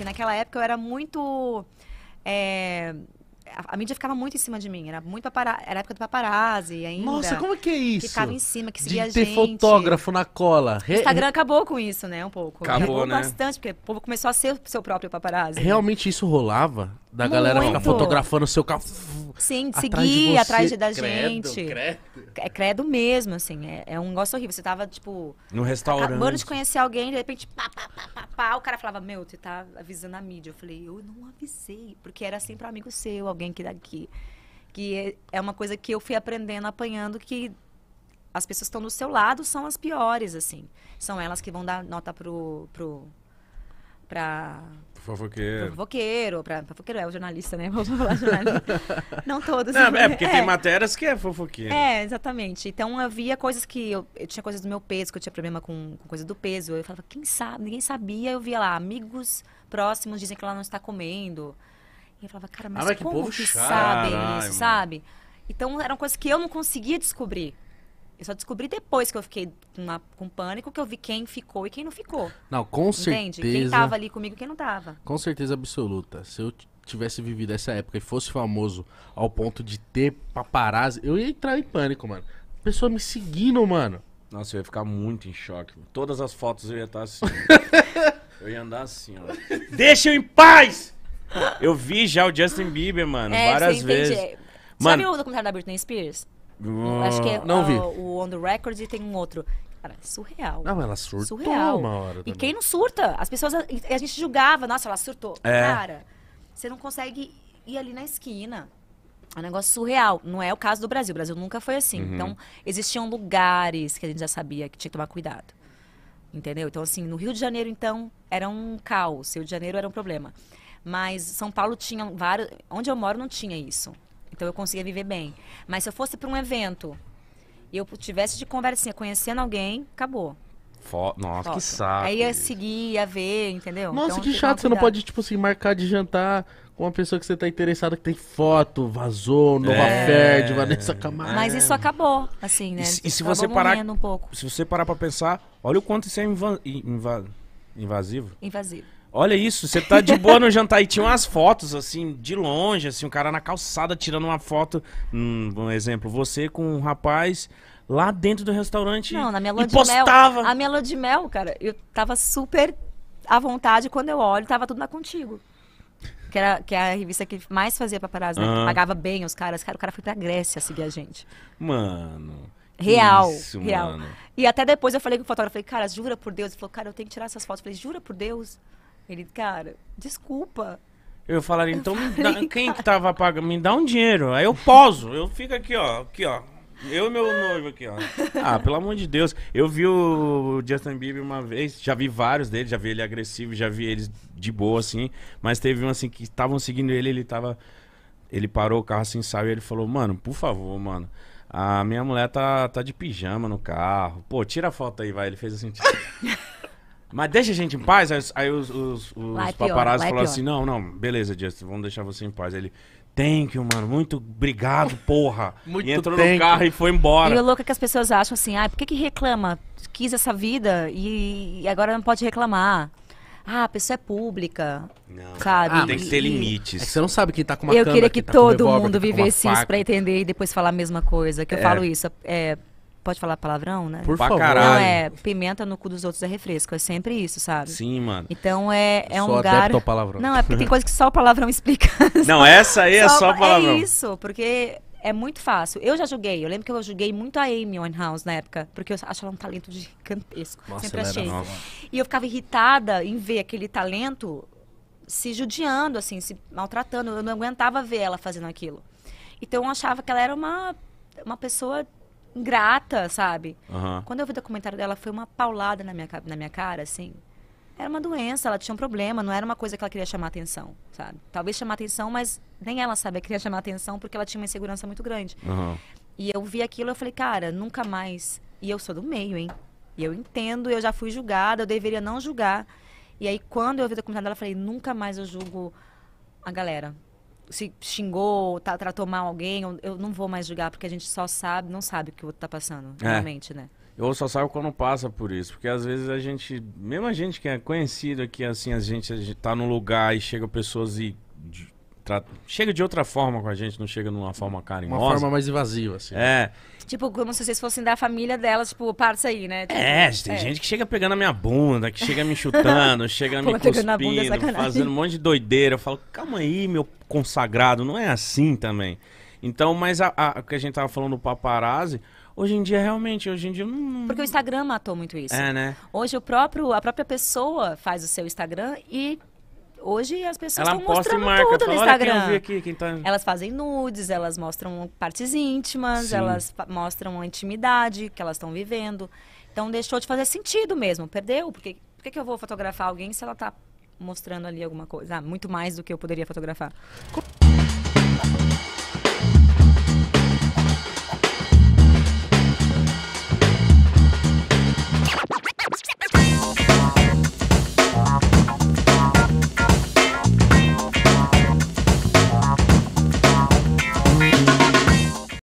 porque naquela época eu era muito. É, a, mídia ficava muito em cima de mim, era muito papara era época do paparazzi ainda. Nossa, como é que é isso? Ficava em cima, que se de ter gente. fotógrafo na cola. Re... O Instagram acabou com isso, né, um pouco. Acabou, acabou né? bastante, porque o povo começou a ser o seu próprio paparazzi. Né? Realmente né? isso rolava? Da muito. galera ficar fotografando o seu carro Sim, de seguir atrás, de atrás da credo, gente. Credo. É credo mesmo, assim. É, é, um negócio horrível. Você tava, tipo. No restaurante. Acabando de conhecer alguém, de repente, pá, pá, pá, pá, pá. O cara falava, meu, você tá avisando a mídia. Eu falei, eu não avisei. Porque era sempre um amigo seu, alguém que daqui. Que é, é uma coisa que eu fui aprendendo, apanhando, que as pessoas que estão do seu lado são as piores, assim. São elas que vão dar nota pro, pro para fofoqueiro. para fofoqueiro, pra, fofoqueiro é o jornalista, né? Vamos falar jornalista. não todos. Não, é né? porque é. tem matérias que é fofoqueiro. É, exatamente. Então havia coisas que eu, eu tinha coisas do meu peso, que eu tinha problema com, com coisa do peso. Eu falava, quem sabe? Ninguém sabia. Eu via lá, amigos próximos dizem que ela não está comendo. E eu falava, cara, mas, ah, mas como que, que sabem isso, sabe? Então eram coisas que eu não conseguia descobrir. Eu só descobri depois que eu fiquei na, com pânico que eu vi quem ficou e quem não ficou. Não, com Entende? certeza. Quem tava ali comigo e quem não tava. Com certeza absoluta. Se eu tivesse vivido essa época e fosse famoso ao ponto de ter paparazzi, eu ia entrar em pânico, mano. Pessoa me seguindo, mano. Nossa, eu ia ficar muito em choque. Todas as fotos eu ia estar tá assim. eu ia andar assim, ó. Deixa eu em paz! Eu vi já o Justin Bieber, mano, é, várias vezes. Mano, Sabe o documentário da Britney Spears? Uh, Acho que é, não ah, vi. o On The Record e tem um outro. Cara, é surreal. Não, ela surtou surreal. uma hora. Também. E quem não surta? As pessoas. A, a gente julgava, nossa, ela surtou. É. Cara, você não consegue ir ali na esquina. É um negócio surreal. Não é o caso do Brasil. O Brasil nunca foi assim. Uhum. Então, existiam lugares que a gente já sabia que tinha que tomar cuidado. Entendeu? Então, assim, no Rio de Janeiro, então, era um caos. Rio de Janeiro era um problema. Mas São Paulo tinha vários. Onde eu moro não tinha isso. Então eu conseguia viver bem. Mas se eu fosse para um evento e eu tivesse de conversinha conhecendo alguém, acabou. Fo Nossa, Foto. que saco. Aí ia seguir, ia ver, entendeu? Nossa, então, que chato. Você não pode, tipo assim, marcar de jantar com uma pessoa que você tá interessada, que tem foto, vazou, Nova é... Ferd, Vanessa Camargo. Mas isso acabou, assim, né? E, se, e se você parar. Um se você parar pra pensar, olha o quanto isso é inva inva invasivo. Invasivo. Olha isso, você tá de boa no jantar e tinha umas fotos, assim, de longe, assim, um cara na calçada tirando uma foto. Hum, um exemplo, você com um rapaz lá dentro do restaurante. Não, na minha lua de postava. mel. A minha lua de mel, cara, eu tava super à vontade quando eu olho, tava tudo na contigo. Que era que é a revista que mais fazia paparazzi, né? Ah. Que pagava bem os caras. Cara, o cara foi pra Grécia seguir a gente. Mano. Real, isso, real. Mano. E até depois eu falei com o fotógrafo, falei, cara, jura por Deus? Ele falou, cara, eu tenho que tirar essas fotos. Eu falei, jura por Deus? Ele, cara, desculpa. Eu falaria, então me dá, quem que tava pagando? Me dá um dinheiro. Aí eu poso, eu fico aqui, ó, aqui, ó. Eu e meu noivo aqui, ó. Ah, pelo amor de Deus. Eu vi o Justin Bieber uma vez, já vi vários dele, já vi ele agressivo, já vi eles de boa, assim. Mas teve um, assim, que estavam seguindo ele, ele tava... Ele parou o carro assim, saiu e ele falou, mano, por favor, mano. A minha mulher tá, tá de pijama no carro. Pô, tira a foto aí, vai. Ele fez assim, tira. Mas deixa a gente em paz. Aí, aí os, os, os paparazzi falaram assim: não, não, beleza, Justin, vamos deixar você em paz. Aí ele. Thank you, mano. Muito obrigado, porra. Muito e entrou no carro e foi embora. E o louco é que as pessoas acham assim, ah, por que, que reclama? Quis essa vida e agora não pode reclamar. Ah, a pessoa é pública. Não. Sabe? Ah, tem que ter limites. É que você não sabe quem tá com uma Eu câmera, queria que tá todo mundo tá vivesse isso pra entender e depois falar a mesma coisa. Que eu é. falo isso. É, Pode falar palavrão, né? Por pra favor. Caralho. Não, é, pimenta no cu dos outros é refresco. É sempre isso, sabe? Sim, mano. Então é, é um lugar. palavrão. Não, é porque tem coisa que só o palavrão explica. Não, essa aí é só, só é palavrão. É isso, porque é muito fácil. Eu já julguei. Eu lembro que eu julguei muito a Amy Winehouse na época, porque eu acho ela um talento gigantesco. Nossa, Sempre achei. Nova. E eu ficava irritada em ver aquele talento se judiando, assim, se maltratando. Eu não aguentava ver ela fazendo aquilo. Então eu achava que ela era uma, uma pessoa ingrata, sabe? Uhum. Quando eu vi o documentário dela, foi uma paulada na minha, na minha cara, assim. Era uma doença, ela tinha um problema, não era uma coisa que ela queria chamar atenção, sabe? Talvez chamar atenção, mas nem ela sabe, ela queria chamar atenção porque ela tinha uma insegurança muito grande. Uhum. E eu vi aquilo, eu falei, cara, nunca mais. E eu sou do meio, hein? E eu entendo, eu já fui julgada, eu deveria não julgar. E aí, quando eu vi o documentário dela, eu falei, nunca mais eu julgo a galera se xingou, tá, tratou mal alguém, eu, eu, não vou mais julgar, porque a gente só sabe, não sabe o que o outro tá passando, é. realmente, né? Eu só sabe quando passa por isso, porque às vezes a gente, mesmo a gente que é conhecido aqui, assim, a gente, a gente tá num lugar e chega pessoas e Chega de outra forma com a gente, não chega numa forma carinhosa. Uma forma mais invasiva, assim. É. Tipo, como se vocês fossem da família delas, tipo, parça aí, né? Tipo, é, tem é. gente que chega pegando a minha bunda, que chega me chutando, chega Pô, me tá cuspindo, bunda, fazendo um monte de doideira. Eu falo, calma aí, meu consagrado, não é assim também. Então, mas a, que a gente tava falando do paparazzi, Hoje em dia, realmente, hoje em dia. Hum... Porque o Instagram matou muito isso. É, né? Hoje o próprio, a própria pessoa faz o seu Instagram e Hoje as pessoas estão mostrando marca, tudo no Instagram. Quem aqui, quem tá... Elas fazem nudes, elas mostram partes íntimas, Sim. elas mostram a intimidade que elas estão vivendo. Então deixou de fazer sentido mesmo, perdeu. Porque por que, eu vou fotografar alguém se ela está mostrando ali alguma coisa? Ah, muito mais do que eu poderia fotografar.